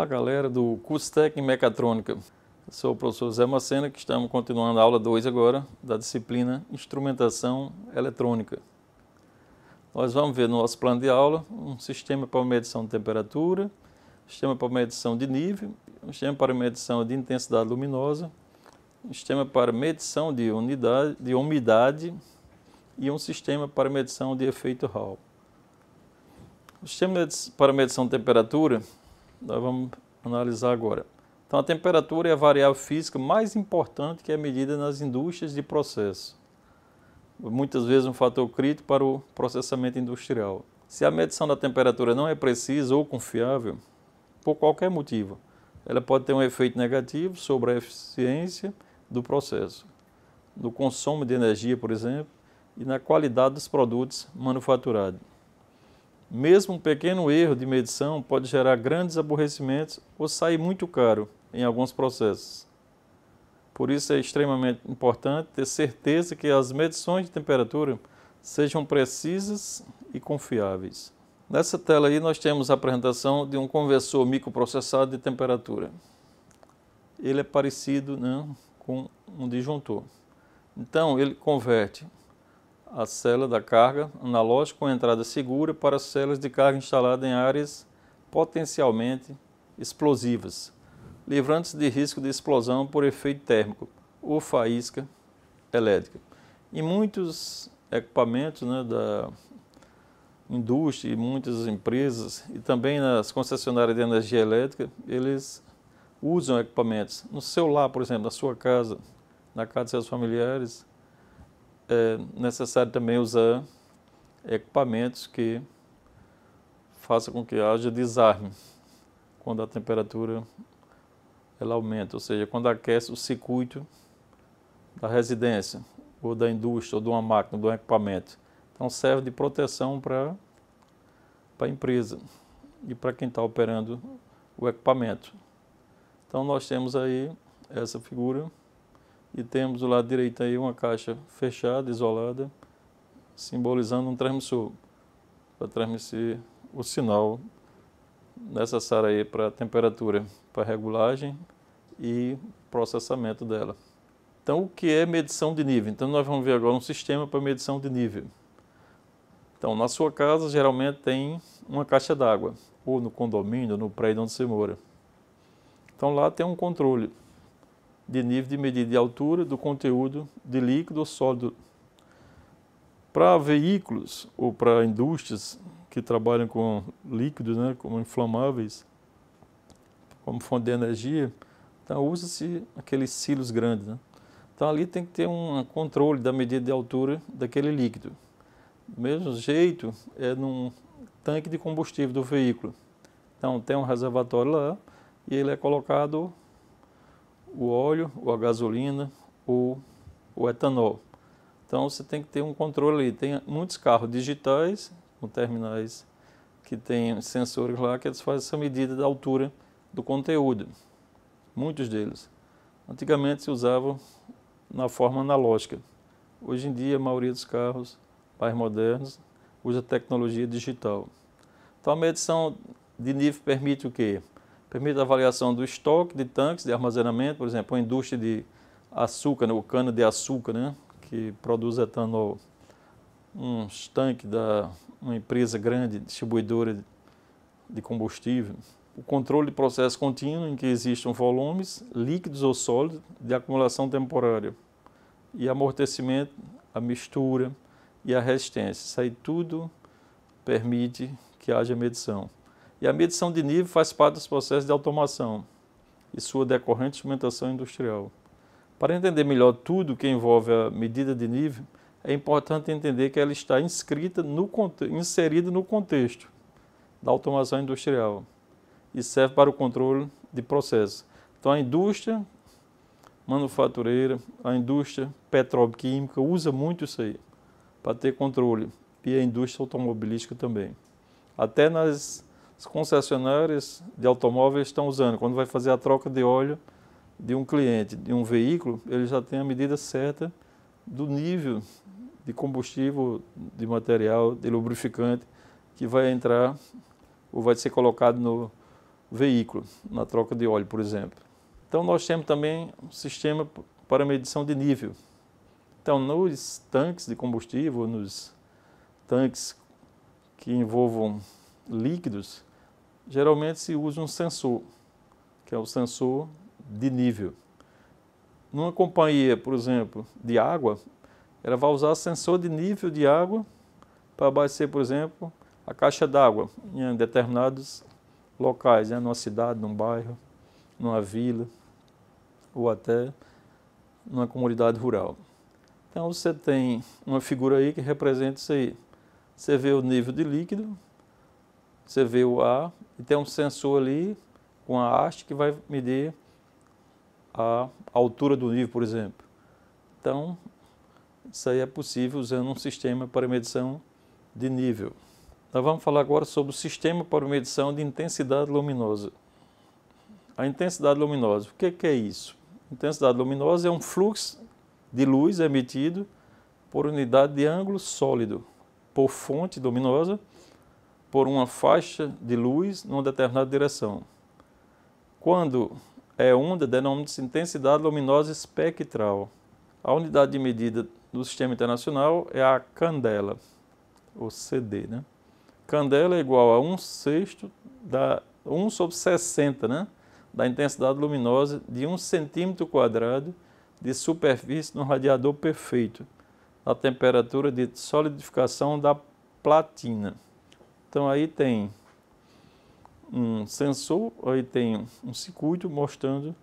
Olá, galera do Custec em mecatrônica. Sou o professor Zé Macena, que estamos continuando a aula 2 agora da disciplina Instrumentação Eletrônica. Nós vamos ver no nosso plano de aula um sistema para medição de temperatura, um sistema para medição de nível, um sistema para medição de intensidade luminosa, um sistema para medição de, unidade, de umidade e um sistema para medição de efeito Hall. O sistema para medição de temperatura nós vamos analisar agora. Então, a temperatura é a variável física mais importante que é medida nas indústrias de processo. Muitas vezes um fator crítico para o processamento industrial. Se a medição da temperatura não é precisa ou confiável, por qualquer motivo, ela pode ter um efeito negativo sobre a eficiência do processo, no consumo de energia, por exemplo, e na qualidade dos produtos manufaturados. Mesmo um pequeno erro de medição pode gerar grandes aborrecimentos ou sair muito caro em alguns processos. Por isso é extremamente importante ter certeza que as medições de temperatura sejam precisas e confiáveis. Nessa tela aí nós temos a apresentação de um conversor microprocessado de temperatura. Ele é parecido né, com um disjuntor. Então ele converte a célula da carga analógica com entrada segura para células de carga instalada em áreas potencialmente explosivas, livrando-se de risco de explosão por efeito térmico ou faísca elétrica. Em muitos equipamentos né, da indústria e muitas empresas, e também nas concessionárias de energia elétrica, eles usam equipamentos. No seu lar, por exemplo, na sua casa, na casa de seus familiares, é necessário também usar equipamentos que façam com que haja desarme quando a temperatura ela aumenta, ou seja, quando aquece o circuito da residência ou da indústria ou de uma máquina, ou de um equipamento. Então serve de proteção para a empresa e para quem está operando o equipamento. Então nós temos aí essa figura e temos o lado direito aí uma caixa fechada, isolada, simbolizando um transmissor, para transmitir o sinal necessário aí para a temperatura, para regulagem e processamento dela. Então, o que é medição de nível? Então, nós vamos ver agora um sistema para medição de nível. Então, na sua casa, geralmente tem uma caixa d'água, ou no condomínio, no prédio onde você mora. Então, lá tem um controle de nível de medida de altura do conteúdo de líquido ou sólido. Para veículos ou para indústrias que trabalham com líquidos, né, como inflamáveis, como fonte de energia, então usa-se aqueles silos grandes. Né? Então ali tem que ter um controle da medida de altura daquele líquido. Do mesmo jeito é num tanque de combustível do veículo. Então tem um reservatório lá e ele é colocado o óleo, ou a gasolina, ou o etanol. Então você tem que ter um controle ali. Tem muitos carros digitais, com terminais que tem sensores lá, que eles fazem essa medida da altura do conteúdo. Muitos deles. Antigamente se usavam na forma analógica. Hoje em dia, a maioria dos carros mais modernos usa tecnologia digital. Então, a medição de nível permite o quê? permite a avaliação do estoque de tanques de armazenamento, por exemplo, a indústria de açúcar, né, o cano de açúcar, né, que produz etanol, uns tanques da uma empresa grande distribuidora de combustível, o controle de processo contínuo em que existam volumes líquidos ou sólidos de acumulação temporária e amortecimento, a mistura e a resistência. Isso aí tudo permite que haja medição. E a medição de nível faz parte dos processos de automação e sua decorrente instrumentação industrial. Para entender melhor tudo que envolve a medida de nível, é importante entender que ela está inscrita no, inserida no contexto da automação industrial e serve para o controle de processos. Então, a indústria manufatureira, a indústria petroquímica usa muito isso aí para ter controle e a indústria automobilística também. Até nas as concessionárias de automóveis estão usando. Quando vai fazer a troca de óleo de um cliente, de um veículo, ele já tem a medida certa do nível de combustível, de material, de lubrificante que vai entrar ou vai ser colocado no veículo, na troca de óleo, por exemplo. Então nós temos também um sistema para medição de nível. Então nos tanques de combustível, nos tanques que envolvam líquidos, geralmente se usa um sensor, que é o sensor de nível. Numa companhia, por exemplo, de água, ela vai usar sensor de nível de água para abastecer, por exemplo, a caixa d'água em determinados locais, né? numa cidade, num bairro, numa vila ou até numa comunidade rural. Então você tem uma figura aí que representa isso aí. Você vê o nível de líquido, você vê o ar e tem um sensor ali com a haste que vai medir a altura do nível, por exemplo. Então, isso aí é possível usando um sistema para medição de nível. Nós vamos falar agora sobre o sistema para medição de intensidade luminosa. A intensidade luminosa, o que é, é isso? Intensidade luminosa é um fluxo de luz emitido por unidade de ângulo sólido por fonte luminosa por uma faixa de luz numa determinada direção. Quando é onda, denomina-se intensidade luminosa espectral. A unidade de medida do Sistema Internacional é a candela, ou CD. Né? Candela é igual a 1 sexto da 1 sobre 60 né? da intensidade luminosa de 1 centímetro quadrado de superfície no radiador perfeito, a temperatura de solidificação da platina. Então aí tem um sensor, aí tem um circuito mostrando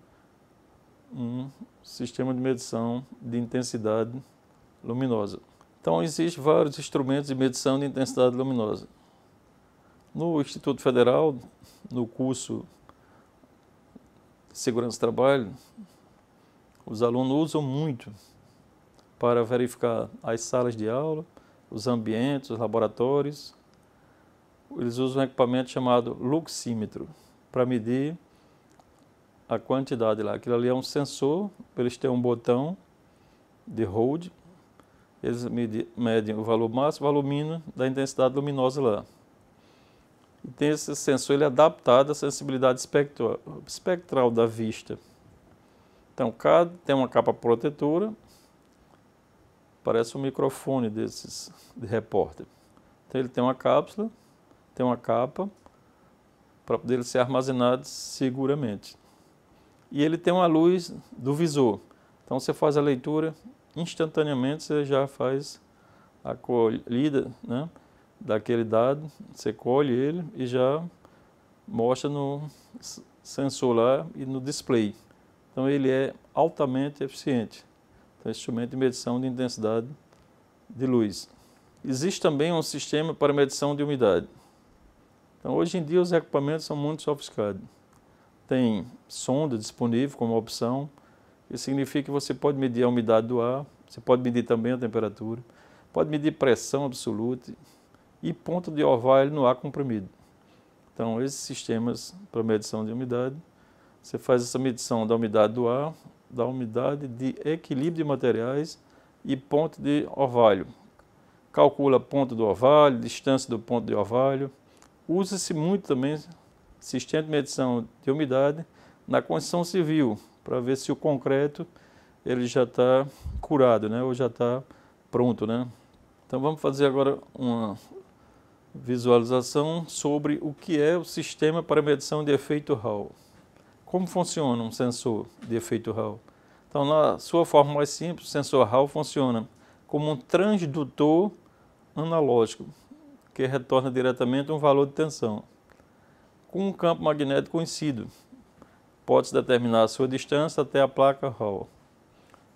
um sistema de medição de intensidade luminosa. Então existem vários instrumentos de medição de intensidade luminosa. No Instituto Federal, no curso de Segurança do Trabalho, os alunos usam muito para verificar as salas de aula, os ambientes, os laboratórios, eles usam um equipamento chamado luxímetro para medir a quantidade lá. Aquilo ali é um sensor, eles têm um botão de hold, eles medem, medem o valor máximo, o valor mínimo da intensidade luminosa lá. E tem esse sensor, ele é adaptado à sensibilidade espectral, espectral da vista. Então, cada, tem uma capa protetora, parece um microfone desses de repórter. Então, ele tem uma cápsula tem uma capa para poder ser armazenado seguramente. E ele tem uma luz do visor. Então você faz a leitura instantaneamente, você já faz a colhida né, daquele dado, você colhe ele e já mostra no sensor lá e no display. Então ele é altamente eficiente. Então, é instrumento de medição de intensidade de luz. Existe também um sistema para medição de umidade. Então, hoje em dia, os equipamentos são muito sofisticados. Tem sonda disponível como opção, que significa que você pode medir a umidade do ar, você pode medir também a temperatura, pode medir pressão absoluta e ponto de orvalho no ar comprimido. Então, esses sistemas para medição de umidade, você faz essa medição da umidade do ar, da umidade de equilíbrio de materiais e ponto de orvalho. Calcula ponto do orvalho, distância do ponto de orvalho, Usa-se muito também sistema de medição de umidade na construção civil, para ver se o concreto ele já está curado, né? ou já está pronto. Né? Então vamos fazer agora uma visualização sobre o que é o sistema para medição de efeito Hall. Como funciona um sensor de efeito Hall? Então, na sua forma mais simples, o sensor Hall funciona como um transdutor analógico que retorna diretamente um valor de tensão. Com um campo magnético conhecido, pode-se determinar a sua distância até a placa Hall.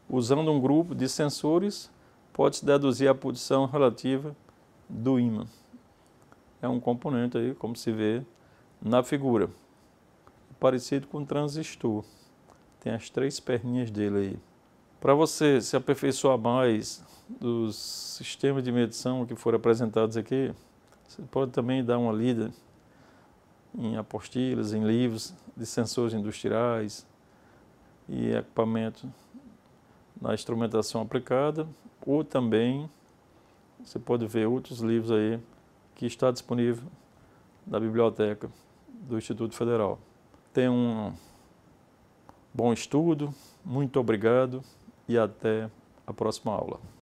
Usando um grupo de sensores, pode-se deduzir a posição relativa do ímã. É um componente aí, como se vê na figura. Parecido com um transistor. Tem as três perninhas dele aí. Para você se aperfeiçoar mais dos sistemas de medição que foram apresentados aqui, você pode também dar uma lida em apostilas, em livros de sensores industriais e equipamento na instrumentação aplicada, ou também você pode ver outros livros aí que está disponível na biblioteca do Instituto Federal. Tenha um bom estudo, muito obrigado e até a próxima aula.